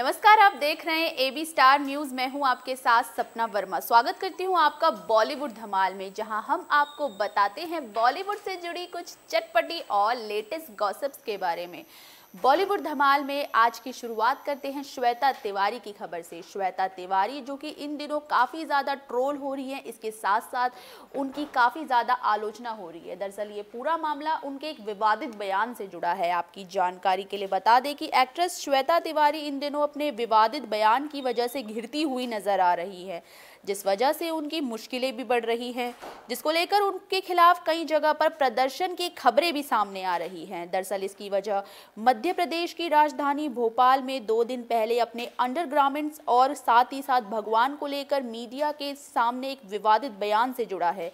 नमस्कार आप देख रहे हैं एबी स्टार न्यूज मैं हूं आपके साथ सपना वर्मा स्वागत करती हूं आपका बॉलीवुड धमाल में जहां हम आपको बताते हैं बॉलीवुड से जुड़ी कुछ चटपटी और लेटेस्ट गॉसिप्स के बारे में बॉलीवुड धमाल में आज की शुरुआत करते हैं श्वेता तिवारी की खबर से श्वेता तिवारी जो कि इन दिनों काफ़ी ज़्यादा ट्रोल हो रही हैं इसके साथ साथ उनकी काफ़ी ज़्यादा आलोचना हो रही है दरअसल ये पूरा मामला उनके एक विवादित बयान से जुड़ा है आपकी जानकारी के लिए बता दें कि एक्ट्रेस श्वेता तिवारी इन दिनों अपने विवादित बयान की वजह से घिरती हुई नज़र आ रही है जिस वजह से उनकी मुश्किलें भी बढ़ रही हैं जिसको लेकर उनके खिलाफ कई जगह पर प्रदर्शन की खबरें भी सामने आ रही हैं दरअसल इसकी वजह मध्य प्रदेश की राजधानी भोपाल में दो दिन पहले अपने अंडरग्रामेंट्स और साथ ही साथ भगवान को लेकर मीडिया के सामने एक विवादित बयान से जुड़ा है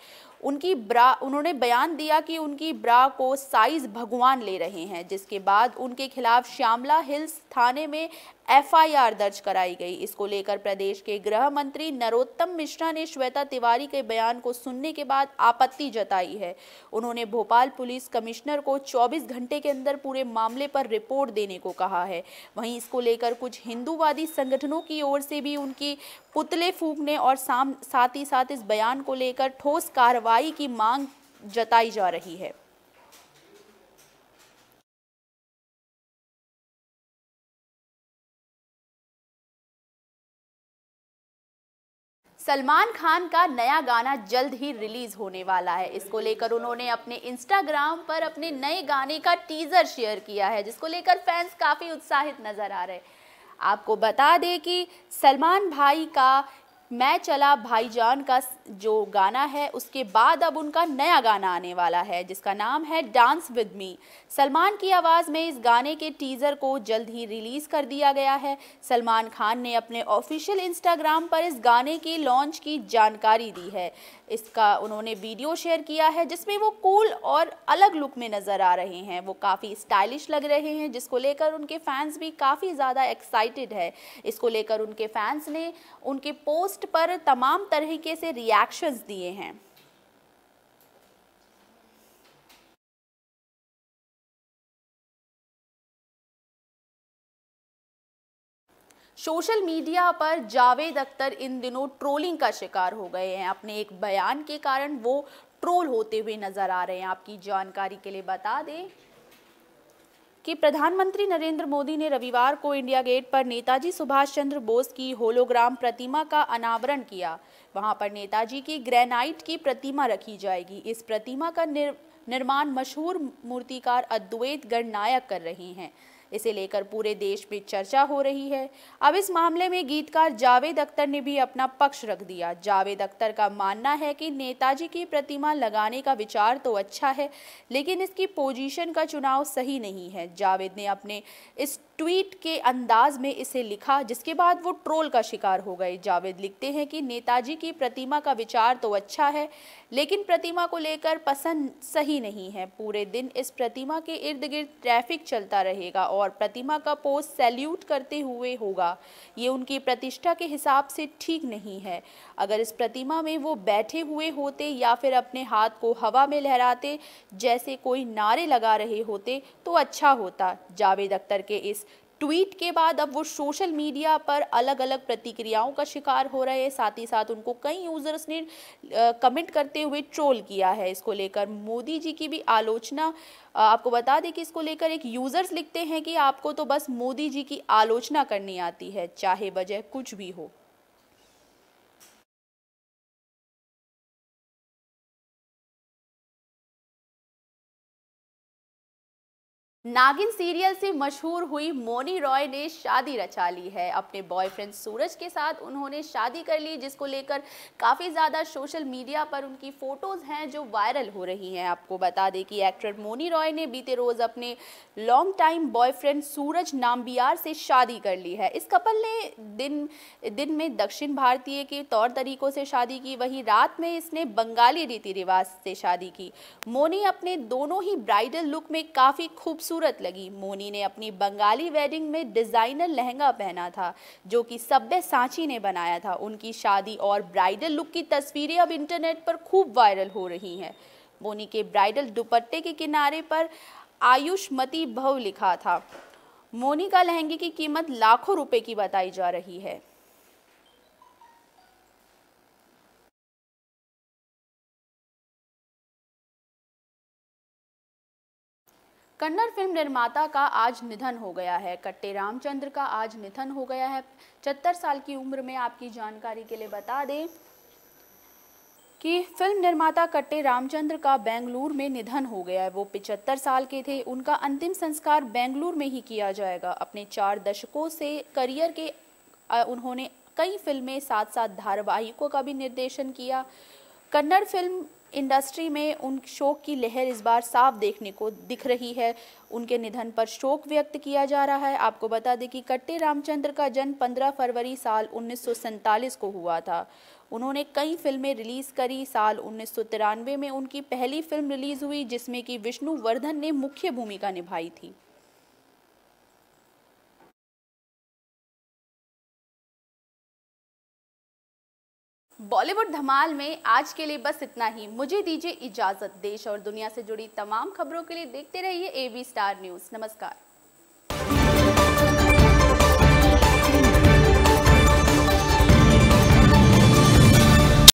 उनकी ब्रा उन्होंने बयान दिया कि उनकी ब्रा को साइज भगवान ले रहे हैं जिसके बाद उनके खिलाफ श्यामला हिल्स थाने में एफआईआर दर्ज कराई गई इसको लेकर प्रदेश के गृह मंत्री नरोत्तम मिश्रा ने श्वेता तिवारी के बयान को सुनने के बाद आपत्ति जताई है उन्होंने भोपाल पुलिस कमिश्नर को 24 घंटे के अंदर पूरे मामले पर रिपोर्ट देने को कहा है वहीं इसको लेकर कुछ हिंदूवादी संगठनों की ओर से भी उनकी पुतले फूकने और साम साथ ही साथ इस बयान को लेकर ठोस कार्रवाई की मांग जताई जा रही है सलमान खान का नया गाना जल्द ही रिलीज होने वाला है इसको लेकर उन्होंने अपने इंस्टाग्राम पर अपने नए गाने का टीजर शेयर किया है जिसको लेकर फैंस काफ़ी उत्साहित नजर आ रहे आपको बता दें कि सलमान भाई का मैं चला भाईजान का जो गाना है उसके बाद अब उनका नया गाना आने वाला है जिसका नाम है डांस विद मी सलमान की आवाज़ में इस गाने के टीज़र को जल्द ही रिलीज़ कर दिया गया है सलमान खान ने अपने ऑफिशियल इंस्टाग्राम पर इस गाने के लॉन्च की जानकारी दी है इसका उन्होंने वीडियो शेयर किया है जिसमें वो कूल और अलग लुक में नज़र आ रहे हैं वो काफ़ी स्टाइलिश लग रहे हैं जिसको लेकर उनके फैंस भी काफ़ी ज़्यादा एक्साइटेड है इसको लेकर उनके फैंस ने उनके पोस्ट पर तमाम तरीके से रिया रिएक्शंस दिए हैं सोशल मीडिया पर जावेद अख्तर इन दिनों ट्रोलिंग का शिकार हो गए हैं अपने एक बयान के कारण वो ट्रोल होते हुए नज़र आ रहे हैं आपकी जानकारी के लिए बता दें कि प्रधानमंत्री नरेंद्र मोदी ने रविवार को इंडिया गेट पर नेताजी सुभाष चंद्र बोस की होलोग्राम प्रतिमा का अनावरण किया वहां पर नेताजी की ग्रेनाइट की प्रतिमा रखी जाएगी इस प्रतिमा का निर्माण मशहूर मूर्तिकार अद्वैत गणनायक कर रहे हैं इसे लेकर पूरे देश में चर्चा हो रही है अब इस मामले में गीतकार जावेद अख्तर ने भी अपना पक्ष रख दिया जावेद अख्तर का मानना है कि नेताजी की प्रतिमा लगाने का विचार तो अच्छा है लेकिन इसकी पोजीशन का चुनाव सही नहीं है जावेद ने अपने इस ट्वीट के अंदाज में इसे लिखा जिसके बाद वो ट्रोल का शिकार हो गए जावेद लिखते हैं कि नेताजी की प्रतिमा का विचार तो अच्छा है लेकिन प्रतिमा को लेकर पसंद सही नहीं है पूरे दिन इस प्रतिमा के इर्द गिर्द ट्रैफिक चलता रहेगा और और प्रतिमा का पोज सैल्यूट करते हुए होगा ये उनकी प्रतिष्ठा के हिसाब से ठीक नहीं है अगर इस प्रतिमा में वो बैठे हुए होते या फिर अपने हाथ को हवा में लहराते जैसे कोई नारे लगा रहे होते तो अच्छा होता जावेद अख्तर के इस ट्वीट के बाद अब वो सोशल मीडिया पर अलग अलग प्रतिक्रियाओं का शिकार हो रहे हैं साथ ही साथ उनको कई यूज़र्स ने कमेंट करते हुए ट्रोल किया है इसको लेकर मोदी जी की भी आलोचना आपको बता दें कि इसको लेकर एक यूज़र्स लिखते हैं कि आपको तो बस मोदी जी की आलोचना करनी आती है चाहे वजह कुछ भी हो नागिन सीरियल से मशहूर हुई मोनी रॉय ने शादी रचा ली है अपने बॉयफ्रेंड सूरज के साथ उन्होंने शादी कर ली जिसको लेकर काफ़ी ज़्यादा सोशल मीडिया पर उनकी फ़ोटोज़ हैं जो वायरल हो रही हैं आपको बता दें कि एक्टर मोनी रॉय ने बीते रोज़ अपने long time boyfriend Suraj Nambiar से शादी कर ली है इस कपल ने दिन दिन में दक्षिण भारतीय के तौर तरीक़ों से शादी की वहीं रात में इसने बंगाली रीति रिवाज से शादी की मोनी अपने दोनों ही ब्राइडल लुक में काफ़ी खूबसूरत खूबसूरत लगी मोनी ने अपनी बंगाली वेडिंग में डिज़ाइनर लहंगा पहना था जो कि सब्य सांची ने बनाया था उनकी शादी और ब्राइडल लुक की तस्वीरें अब इंटरनेट पर खूब वायरल हो रही हैं मोनी के ब्राइडल दुपट्टे के किनारे पर आयुषमती भव लिखा था मोनी का लहंगे की कीमत लाखों रुपए की बताई जा रही है कन्नड़ फिल्म निर्माता का आज निधन हो गया है कट्टे रामचंद्र का आज निधन हो गया है पचहत्तर साल की उम्र में आपकी जानकारी के लिए बता दें कि फिल्म निर्माता कट्टे रामचंद्र का बेंगलुरु में निधन हो गया है वो पिचहत्तर साल के थे उनका अंतिम संस्कार बेंगलुरु में ही किया जाएगा अपने चार दशकों से करियर के उन्होंने कई फिल्में साथ साथ धारावाहिकों का भी निर्देशन किया कन्नड़ फिल्म इंडस्ट्री में उन शोक की लहर इस बार साफ देखने को दिख रही है उनके निधन पर शोक व्यक्त किया जा रहा है आपको बता दें कि कट्टे रामचंद्र का जन्म 15 फरवरी साल उन्नीस को हुआ था उन्होंने कई फिल्में रिलीज़ करी साल उन्नीस में उनकी पहली फिल्म रिलीज़ हुई जिसमें कि विष्णुवर्धन ने मुख्य भूमिका निभाई थी बॉलीवुड धमाल में आज के लिए बस इतना ही मुझे दीजिए इजाजत देश और दुनिया से जुड़ी तमाम खबरों के लिए देखते रहिए एबी स्टार न्यूज नमस्कार